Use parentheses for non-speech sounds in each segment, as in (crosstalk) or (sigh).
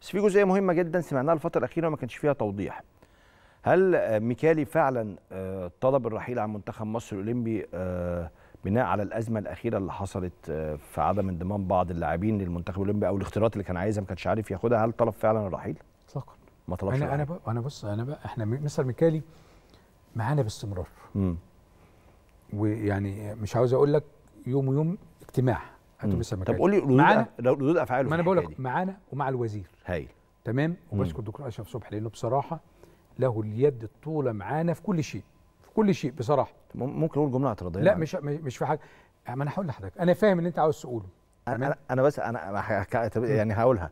بس في جزئيه مهمه جدا سمعناها الفتره الاخيره وما كانش فيها توضيح هل آه، ميكالي فعلا آه، طلب الرحيل عن منتخب مصر الاولمبي آه، بناء على الازمه الاخيره اللي حصلت في عدم انضمام بعض اللاعبين للمنتخب الاولمبي او الاختيارات اللي كان عايزها ما كانش عارف ياخدها هل طلب فعلا الرحيل؟ اطلاقا ما طلبش انا انا انا بص انا بقى احنا مستر ميكالي معانا باستمرار امم ويعني مش عاوز اقول لك يوم ويوم اجتماع هتلبسها مكاني طب قول لي ردود افعاله ما انا بقول لك معانا ومع الوزير هايل تمام وبشكر الدكتور اشرف صبحي لانه بصراحه له اليد الطوله معانا في كل شيء في كل شيء بصراحه ممكن اقول جمله اعتراضيه لا مش مش في حاجه أه، ما انا هقول لحضرتك انا فاهم اللي انت عاوز تقوله انا انا بس انا يعني هقولها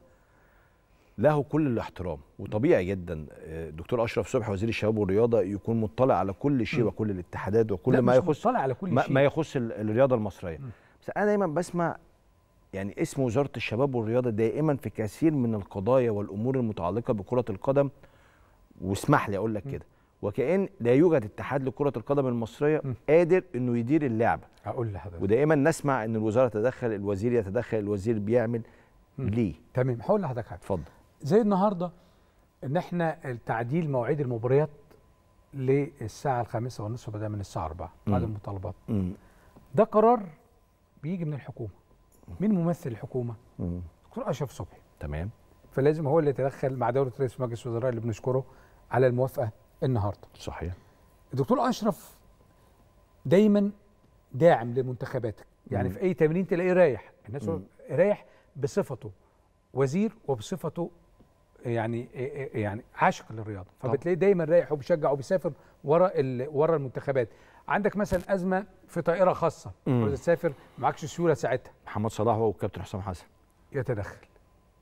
له كل الاحترام وطبيعي جدا الدكتور أه، اشرف صبحي وزير الشباب والرياضه يكون مطلع على كل شيء م. وكل الاتحادات وكل ما يخص مطلع على كل شيء. ما يخص الرياضه المصريه م. انا دايما بسمع يعني اسم وزاره الشباب والرياضه دائما في كثير من القضايا والامور المتعلقه بكره القدم واسمح لي اقول لك كده وكأن لا يوجد اتحاد لكرة القدم المصرية قادر انه يدير اللعبة هقول لحضرتك ودائما نسمع ان الوزارة تدخل الوزير يتدخل الوزير بيعمل م. ليه تمام هقول لحضرتك حاجة اتفضل زي النهاردة ان احنا تعديل مواعيد المباريات للساعة الخامسة والنصف بدل من الساعة 4 بعد المطالبات ده قرار بيجي من الحكومه مين ممثل الحكومه دكتور اشرف صبحي تمام فلازم هو اللي يتدخل مع دوله رئيس مجلس الوزراء اللي بنشكره على الموافقه النهارده صحيح الدكتور اشرف دايما داعم لمنتخباتك يعني مم. في اي تمرين تلاقيه رايح الناس رايح بصفته وزير وبصفته يعني إيه، إيه، إيه، يعني عاشق للرياضه فبتلاقيه دايما رايح وبيشجع وبيسافر ورا ورا المنتخبات عندك مثلا ازمه في طائره خاصه عاوز تسافر معكش سيوله ساعتها محمد صلاح والكابتن حسام حسن يتدخل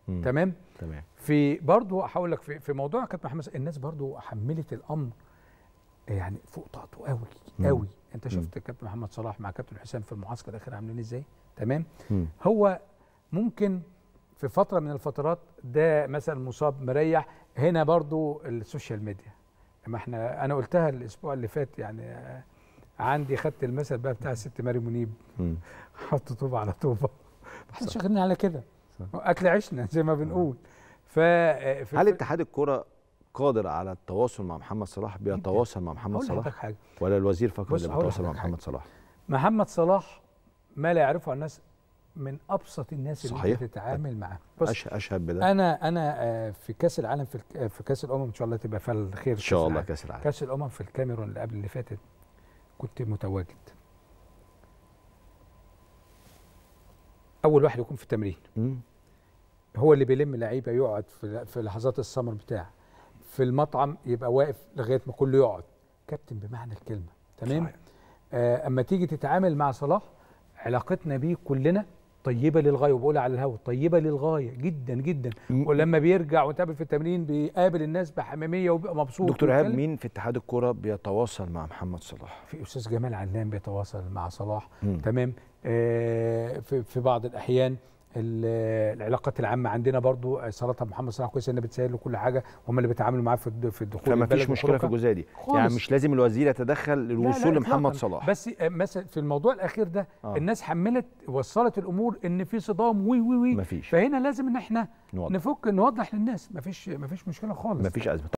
مم. تمام تمام في برضه هقول لك في, في موضوع كابتن محمد الناس برضه حملت الامر يعني فوق طاقته قوي قوي انت شفت كابتن محمد صلاح مع كابتن حسام في المعسكر الاخير عاملين ازاي تمام مم. هو ممكن في فتره من الفترات ده مثلا مصاب مريح هنا برضه السوشيال ميديا ما احنا انا قلتها الاسبوع اللي فات يعني عندي خدت المثل بقى بتاع الست ماري منيب حط طوبه على طوبه (laughs) ما حدش على كده اكل عشنا زي ما بنقول ف هل اتحاد الكره قادر على التواصل مع محمد صلاح بيتواصل مع محمد صلاح حاجة. ولا الوزير فقط اللي بيتواصل مع محمد صلاح محمد صلاح ما لا يعرفه الناس من ابسط الناس صحيح. اللي بتتعامل طيب. معاه بس اشهد بده انا انا آه، في كاس العالم في آه، في كاس الامم ان شاء الله تبقى فال خير ان شاء الله كاس العالم كاس الامم في الكاميرون اللي قبل اللي فاتت كنت متواجد اول واحد يكون في التمرين مم. هو اللي بيلم لعيبه يقعد في في لحظات السمر بتاع في المطعم يبقى واقف لغايه ما كله يقعد كابتن بمعنى الكلمه تمام آه اما تيجي تتعامل مع صلاح علاقتنا بيه كلنا طيبه للغايه وبقول على الهوا طيبه للغايه جدا جدا ولما بيرجع وتقابل في التمرين بيقابل الناس بحميميه وبيبقى مبسوط دكتور ايهاب مين في اتحاد الكوره بيتواصل مع محمد صلاح في استاذ جمال عدنان بيتواصل مع صلاح مم. تمام آه في, في بعض الاحيان العلاقات العامه عندنا برضو صلاه محمد صلاح كويس انها بتسهل له كل حاجه هم اللي بيتعاملوا معاه في في الدخول فما فيش مشكله في الجزئيه دي يعني خالص. يعني مش لازم الوزير يتدخل للوصول لمحمد صلاح بس مثلا في الموضوع الاخير ده آه. الناس حملت وصلت الامور ان في صدام وي وي وي مفيش. فهنا لازم ان احنا نوضح. نفك نوضح للناس مفيش مفيش مشكله خالص مفيش ازمه